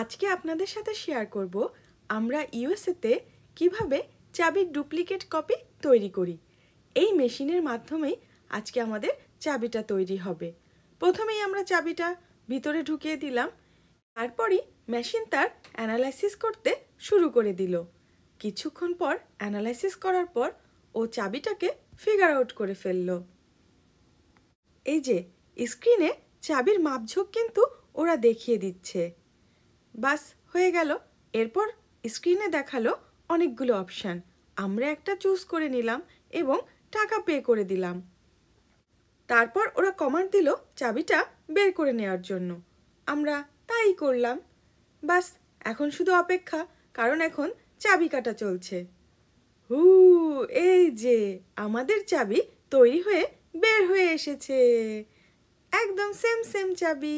আজকে আপনাদের সাথে শেয়ার করব আমরা ইউএসএতে কিভাবে চাবির ডুপ্লিকেট কপি তৈরি করি এই মেশিনের মাধ্যমেই আজকে আমাদের চাবিটা তৈরি হবে প্রথমেই আমরা চাবিটা ভিতরে ঢুকিয়ে দিলাম তারপরই মেশিন তার অ্যানালাইসিস করতে শুরু করে দিল কিছুক্ষণ পর অ্যানালাইসিস করার পর ও চাবিটাকে ফিগার আউট করে ফেলল এই যে স্ক্রিনে চাবির মাপঝোঁক কিন্তু ওরা দেখিয়ে দিচ্ছে বাস হয়ে গেল এরপর স্ক্রিনে দেখালো অনেকগুলো অপশান আমরা একটা চুজ করে নিলাম এবং টাকা পে করে দিলাম তারপর ওরা কমান্ড দিল চাবিটা বের করে নেওয়ার জন্য আমরা তাই করলাম বাস এখন শুধু অপেক্ষা কারণ এখন চাবি কাটা চলছে হু এই যে আমাদের চাবি তৈরি হয়ে বের হয়ে এসেছে একদম সেম সেম চাবি